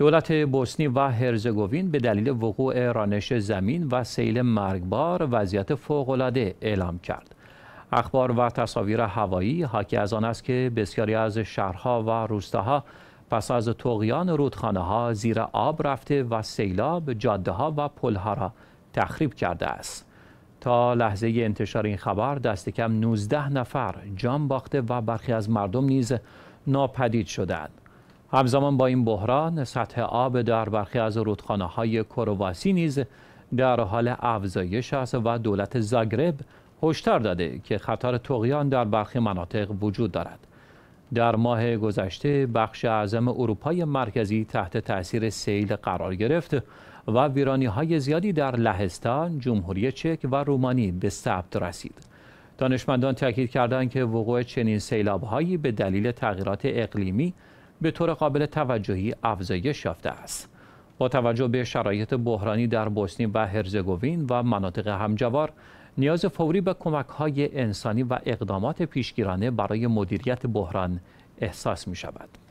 دولت بوسنی و هرزگوین به دلیل وقوع رانش زمین و سیل مرگبار وضعیت فوقالعاده اعلام کرد. اخبار و تصاویر هوایی حاکی از آن است که بسیاری از شهرها و روستاها پس از توقیان رودخانه ها زیر آب رفته و سیلاب جاده ها و پل ها را تخریب کرده است. تا لحظه انتشار این خبر دست کم 19 نفر جان باخته و برخی از مردم نیز ناپدید شدند. همزمان با این بحران سطح آب در برخی از رودخانه های کرواسی نیز در حال افزایش است و دولت زاگرب هشدار داده که خطر تقیان در برخی مناطق وجود دارد در ماه گذشته بخش اعظم اروپای مرکزی تحت تاثیر سیل قرار گرفت و ویرانی های زیادی در لهستان، جمهوری چک و رومانی به ثبت رسید. دانشمندان تاکید کردند که وقوع چنین هایی به دلیل تغییرات اقلیمی به طور قابل توجهی افزایش یافته است. با توجه به شرایط بحرانی در بوسنی و هرزگوین و مناطق همجوار نیاز فوری به کمک های انسانی و اقدامات پیشگیرانه برای مدیریت بحران احساس می شود.